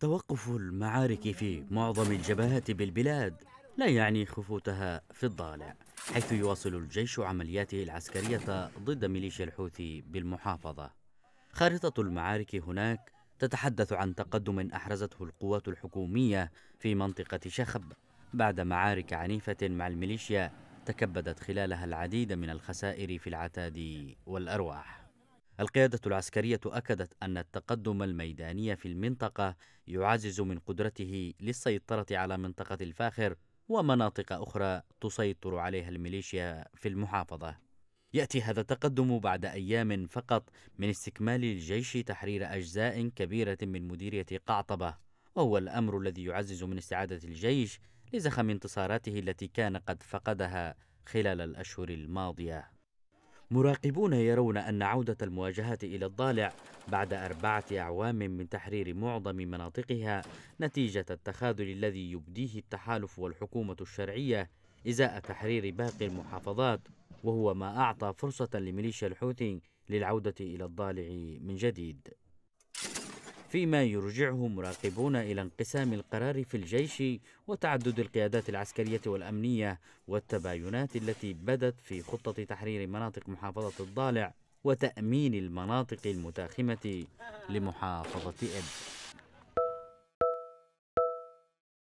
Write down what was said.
توقف المعارك في معظم الجبهات بالبلاد لا يعني خفوتها في الضالع حيث يواصل الجيش عملياته العسكرية ضد ميليشيا الحوثي بالمحافظة خارطة المعارك هناك تتحدث عن تقدم أحرزته القوات الحكومية في منطقة شخب بعد معارك عنيفة مع الميليشيا تكبدت خلالها العديد من الخسائر في العتاد والأرواح القيادة العسكرية أكدت أن التقدم الميداني في المنطقة يعزز من قدرته للسيطرة على منطقة الفاخر ومناطق أخرى تسيطر عليها الميليشيا في المحافظة. يأتي هذا التقدم بعد أيام فقط من استكمال الجيش تحرير أجزاء كبيرة من مديرية قعطبة، وهو الأمر الذي يعزز من استعادة الجيش لزخم انتصاراته التي كان قد فقدها خلال الأشهر الماضية. مراقبون يرون أن عودة المواجهة إلى الضالع بعد أربعة أعوام من تحرير معظم مناطقها نتيجة التخاذل الذي يبديه التحالف والحكومة الشرعية إزاء تحرير باقي المحافظات وهو ما أعطى فرصة لميليشيا الحوثي للعودة إلى الضالع من جديد فيما يرجعه مراقبون إلى انقسام القرار في الجيش وتعدد القيادات العسكرية والأمنية والتباينات التي بدت في خطة تحرير مناطق محافظة الضالع وتأمين المناطق المتاخمة لمحافظة إب